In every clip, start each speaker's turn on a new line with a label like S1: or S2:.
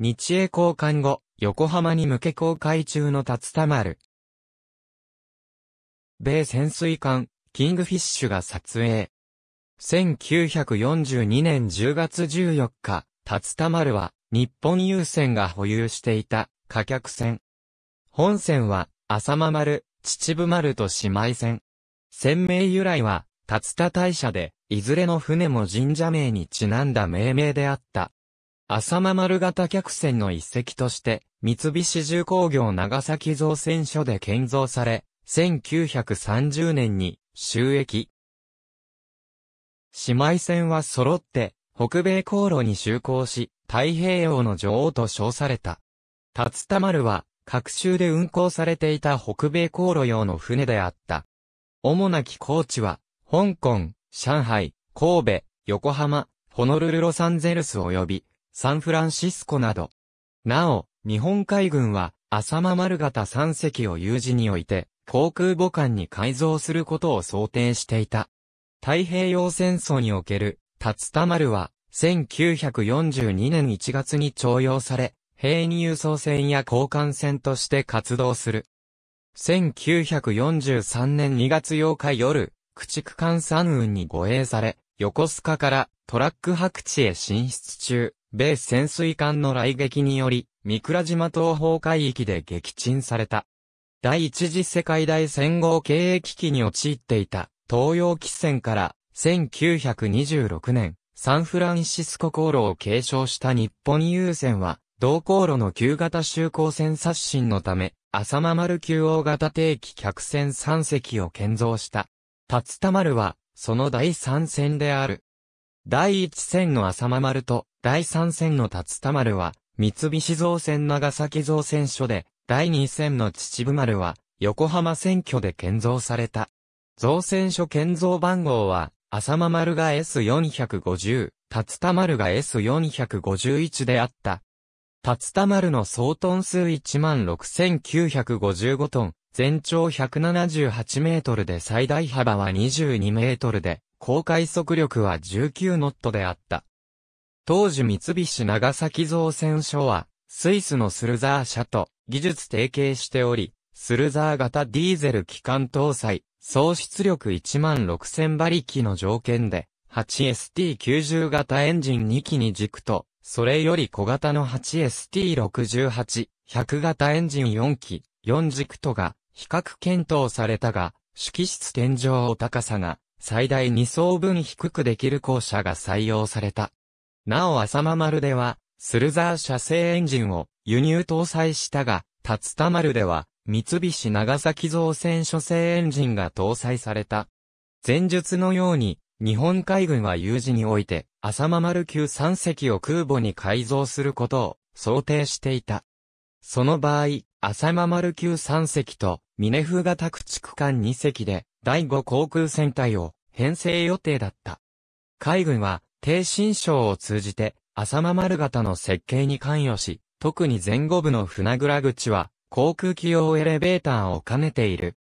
S1: 日英交換後、横浜に向け公開中の竜田丸。米潜水艦、キングフィッシュが撮影。1942年10月14日、竜田丸は、日本郵船が保有していた、貨客船。本船は、浅間丸、秩父丸と姉妹船。船名由来は、竜田大社で、いずれの船も神社名にちなんだ命名であった。浅間丸型客船の一隻として、三菱重工業長崎造船所で建造され、1930年に収益。姉妹船は揃って、北米航路に就航し、太平洋の女王と称された。竜田丸は、各州で運航されていた北米航路用の船であった。主な寄港地は、香港、上海、神戸、横浜、ホノルルロサンゼルス及び、サンフランシスコなど。なお、日本海軍は、浅間丸型3隻を有事において、航空母艦に改造することを想定していた。太平洋戦争における、竜田丸は、1942年1月に徴用され、兵に輸送船や交換船として活動する。1943年2月8日夜、駆逐艦山雲に護衛され、横須賀からトラック白地へ進出中、米潜水艦の雷撃により、三倉島東方海域で撃沈された。第一次世界大戦後経営危機に陥っていた東洋汽船から1926年サンフランシスコ航路を継承した日本郵船は同航路の旧型就航船刷新のため浅間丸旧大型定期客船3隻を建造した。竜田丸はその第3船である。第1線の浅間丸と、第3線の竜田丸は、三菱造船長崎造船所で、第2線の秩父丸は、横浜選挙で建造された。造船所建造番号は、浅間丸が S450、竜田丸が S451 であった。竜田丸の総トン数16,955トン、全長178メートルで最大幅は22メートルで、高快速力は19ノットであった。当時三菱長崎造船所は、スイスのスルザー社と技術提携しており、スルザー型ディーゼル機関搭載、総出力16000馬力の条件で、8ST90 型エンジン2機に軸と、それより小型の 8ST68、100型エンジン4機、4軸とが、比較検討されたが、機室天井高さが、最大2層分低くできる校舎が採用された。なお浅間丸では、スルザー社製エンジンを輸入搭載したが、竜田丸では、三菱長崎造船所製エンジンが搭載された。前述のように、日本海軍は有事において、浅間丸級3隻を空母に改造することを想定していた。その場合、浅間丸級3隻と、ミネフ型駆逐艦2隻で、第5航空戦隊を編成予定だった。海軍は、低新省を通じて、浅間丸型の設計に関与し、特に前後部の船倉口は、航空機用エレベーターを兼ねている。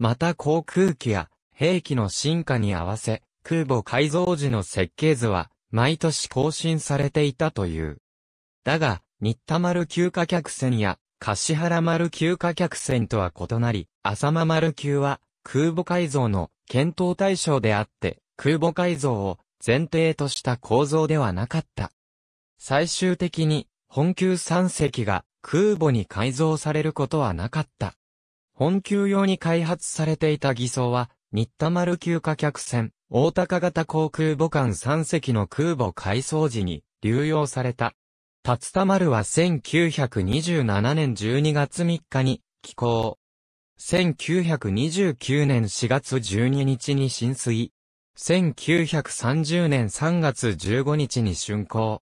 S1: また航空機や兵器の進化に合わせ、空母改造時の設計図は、毎年更新されていたという。だが、新田丸急貨客船や、柏原丸急貨客船とは異なり、浅間丸級は、空母改造の検討対象であって、空母改造を前提とした構造ではなかった。最終的に、本級3隻が空母に改造されることはなかった。本級用に開発されていた偽装は、新田丸級火客船、大高型航空母艦3隻の空母改装時に流用された。竜田丸は1927年12月3日に寄港。1929年4月12日に浸水。1930年3月15日に竣工。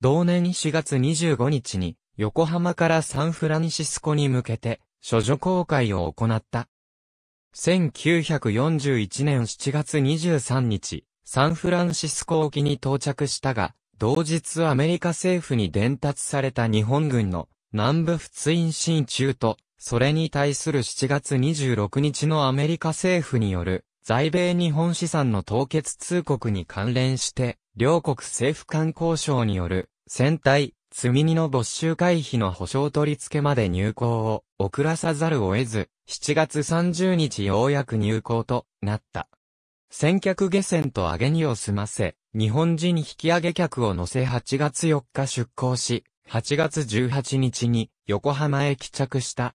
S1: 同年4月25日に横浜からサンフランシスコに向けて処女公開を行った。1941年7月23日、サンフランシスコ沖に到着したが、同日アメリカ政府に伝達された日本軍の南部仏印進駐とそれに対する7月26日のアメリカ政府による在米日本資産の凍結通告に関連して、両国政府間交渉による船体、積み荷の没収回避の保証取り付けまで入港を遅らさざるを得ず、7月30日ようやく入港となった。先客下船と上げ荷を済ませ、日本人引き上げ客を乗せ8月4日出港し、8月18日に横浜へ帰着した。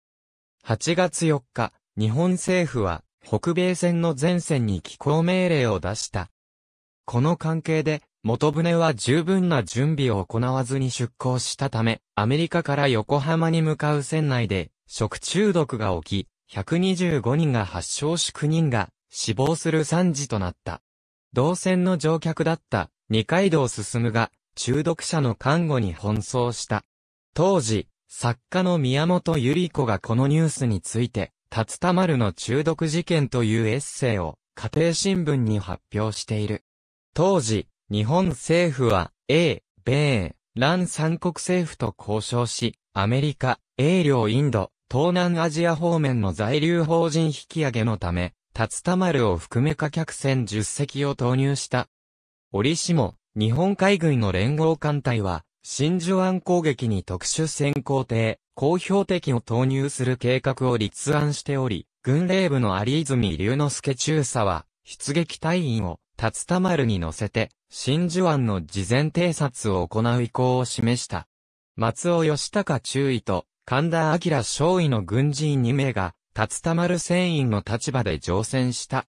S1: 8月4日、日本政府は、北米線の前線に寄港命令を出した。この関係で、元船は十分な準備を行わずに出港したため、アメリカから横浜に向かう船内で、食中毒が起き、125人が発症し9人が死亡する惨事となった。同船の乗客だった二階堂進が中毒者の看護に奔走した。当時、作家の宮本百合子がこのニュースについて、竜田丸の中毒事件というエッセイを家庭新聞に発表している。当時、日本政府は、英、米、ン三国政府と交渉し、アメリカ、英領インド、東南アジア方面の在留法人引き上げのため、竜田丸を含め貨客船10隻を投入した。折しも、日本海軍の連合艦隊は、真珠湾攻撃に特殊先行艇、公標的を投入する計画を立案しており、軍令部の有泉龍之介中佐は、出撃隊員を、竜田丸に乗せて、真珠湾の事前偵察を行う意向を示した。松尾義高中尉と、神田明少尉の軍人2名が、竜田丸船員の立場で乗船した。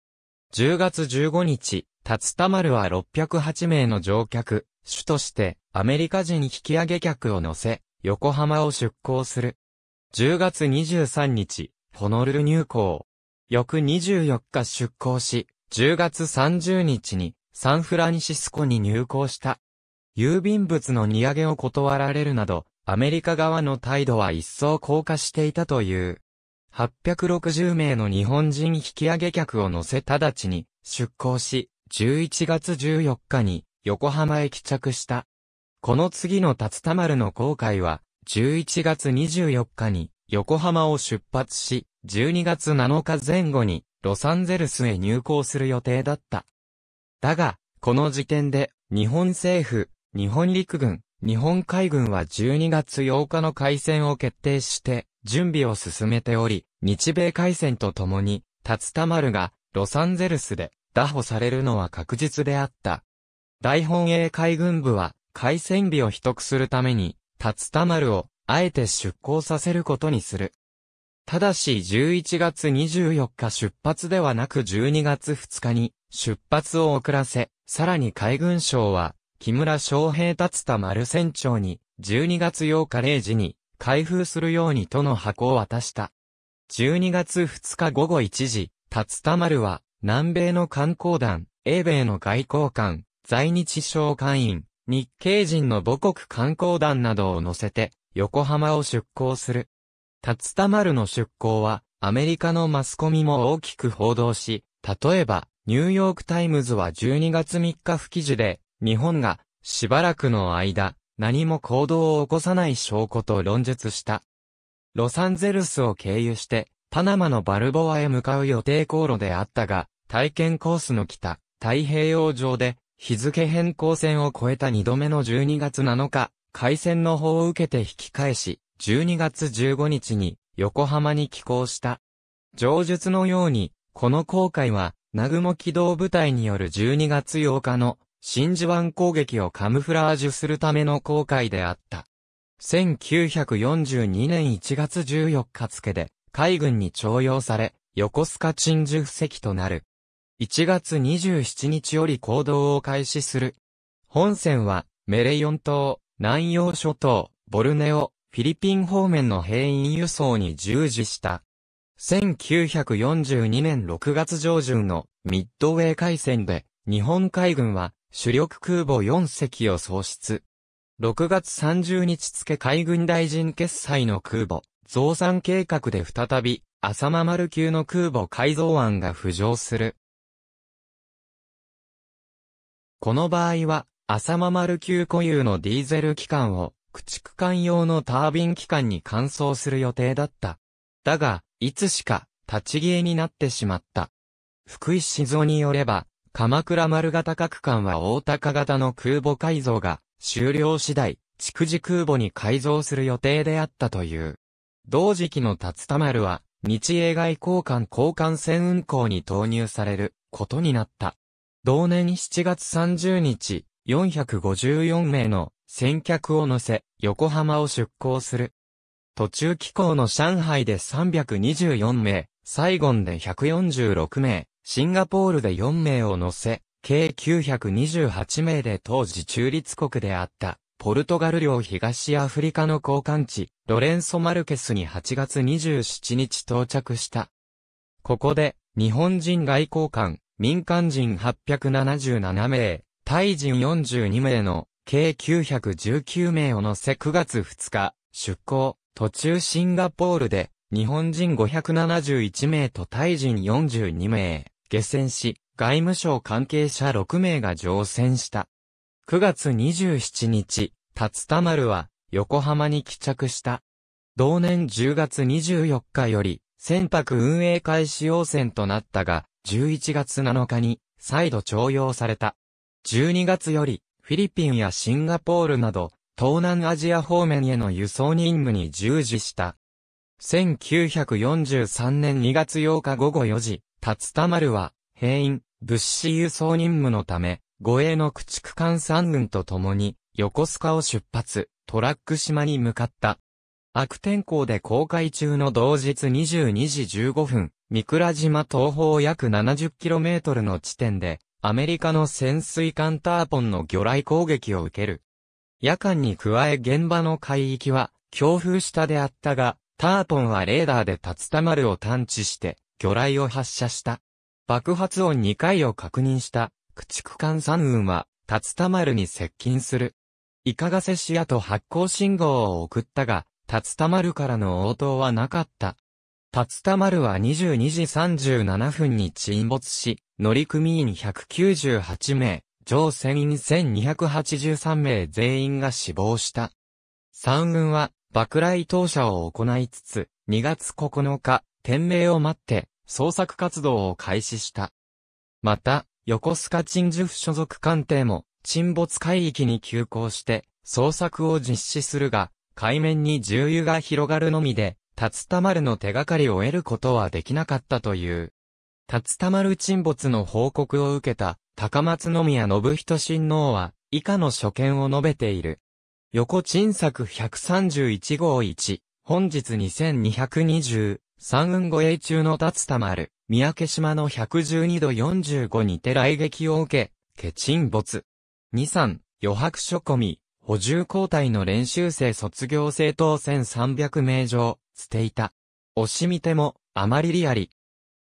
S1: 10月15日、竜田丸は608名の乗客、主としてアメリカ人引き上げ客を乗せ、横浜を出港する。10月23日、ホノルル入港。翌24日出港し、10月30日にサンフランシスコに入港した。郵便物の荷上げを断られるなど、アメリカ側の態度は一層硬化していたという。860名の日本人引き上げ客を乗せ直ちに出港し、11月14日に横浜へ帰着した。この次の竜田丸の航海は、11月24日に横浜を出発し、12月7日前後にロサンゼルスへ入港する予定だった。だが、この時点で日本政府、日本陸軍、日本海軍は12月8日の海戦を決定して準備を進めており、日米海戦とともに、竜田丸がロサンゼルスで打破されるのは確実であった。大本営海軍部は、海戦日を秘匿するために、竜田丸を、あえて出港させることにする。ただし11月24日出発ではなく12月2日に出発を遅らせ、さらに海軍省は、木村昌平竜田丸船長に、12月8日0時に、開封するようにとの箱を渡した。12月2日午後1時、竜田丸は、南米の観光団、英米の外交官、在日商館員、日系人の母国観光団などを乗せて、横浜を出港する。竜田丸の出港は、アメリカのマスコミも大きく報道し、例えば、ニューヨークタイムズは12月3日不記事で、日本が、しばらくの間、何も行動を起こさない証拠と論述した。ロサンゼルスを経由して、パナマのバルボアへ向かう予定航路であったが、体験コースの北、太平洋上で、日付変更線を越えた2度目の12月7日、海戦の方を受けて引き返し、12月15日に横浜に寄港した。上述のように、この航海は、南雲機動部隊による12月8日の真珠湾攻撃をカムフラージュするための航海であった。1942年1月14日付で海軍に徴用され、横須賀鎮守布石となる1月27日より行動を開始する。本船は、メレヨン島、南洋諸島、ボルネオ、フィリピン方面の兵員輸送に従事した。1942年6月上旬のミッドウェー海戦で、日本海軍は主力空母4隻を喪失。6月30日付海軍大臣決裁の空母、増産計画で再び、浅間丸級の空母改造案が浮上する。この場合は、浅間丸級固有のディーゼル機関を、駆逐艦用のタービン機関に換装する予定だった。だが、いつしか、立ち消えになってしまった。福井静雄によれば、鎌倉丸型各艦は大高型の空母改造が終了次第、築地空母に改造する予定であったという。同時期の竜田丸は、日英外交官交換船運航に投入されることになった。同年7月30日、454名の先客を乗せ、横浜を出港する。途中機港の上海で324名、サイゴンで146名、シンガポールで4名を乗せ、計928名で当時中立国であった、ポルトガル領東アフリカの交換地、ロレンソ・マルケスに8月27日到着した。ここで、日本人外交官、民間人877名、タイ人42名の計919名を乗せ9月2日、出港、途中シンガポールで、日本人571名とタイ人42名、下船し、外務省関係者6名が乗船した。9月27日、辰田丸は、横浜に帰着した。同年10月24日より、船舶運営開始要線となったが、11月7日に再度徴用された。12月よりフィリピンやシンガポールなど東南アジア方面への輸送任務に従事した。1943年2月8日午後4時、竜田丸は兵員、物資輸送任務のため、護衛の駆逐艦3軍と共に横須賀を出発、トラック島に向かった。悪天候で公開中の同日22時15分、三倉島東方約 70km の地点で、アメリカの潜水艦ターポンの魚雷攻撃を受ける。夜間に加え現場の海域は、強風下であったが、ターポンはレーダーで竜田丸を探知して、魚雷を発射した。爆発音2回を確認した、駆逐艦3雲は、竜田丸に接近する。イカガセシアと発光信号を送ったが、竜田丸からの応答はなかった。竜田丸は22時37分に沈没し、乗組員198名、乗船員1283名全員が死亡した。三軍は、爆雷投射を行いつつ、2月9日、天命を待って、捜索活動を開始した。また、横須賀鎮守府所属艦艇も、沈没海域に急行して、捜索を実施するが、海面に重油が広がるのみで、竜田丸の手がかりを得ることはできなかったという。竜田丸沈没の報告を受けた、高松宮信人親王は、以下の所見を述べている。横沈作131号1、本日2220、三雲護衛中の竜田丸、三宅島の112度45にて来撃を受け、家沈没。23、余白書込み、補充交代の練習生卒業生当選300名上、捨ていた。惜しみても、あまりリアリ。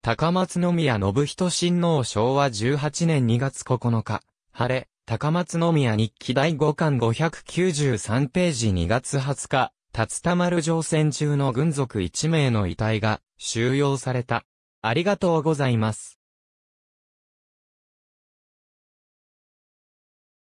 S1: 高松宮信人親王昭和18年2月9日、晴れ、高松宮日記第5巻593ページ2月20日、竜田丸乗船中の軍属1名の遺体が収容された。ありがとうございます。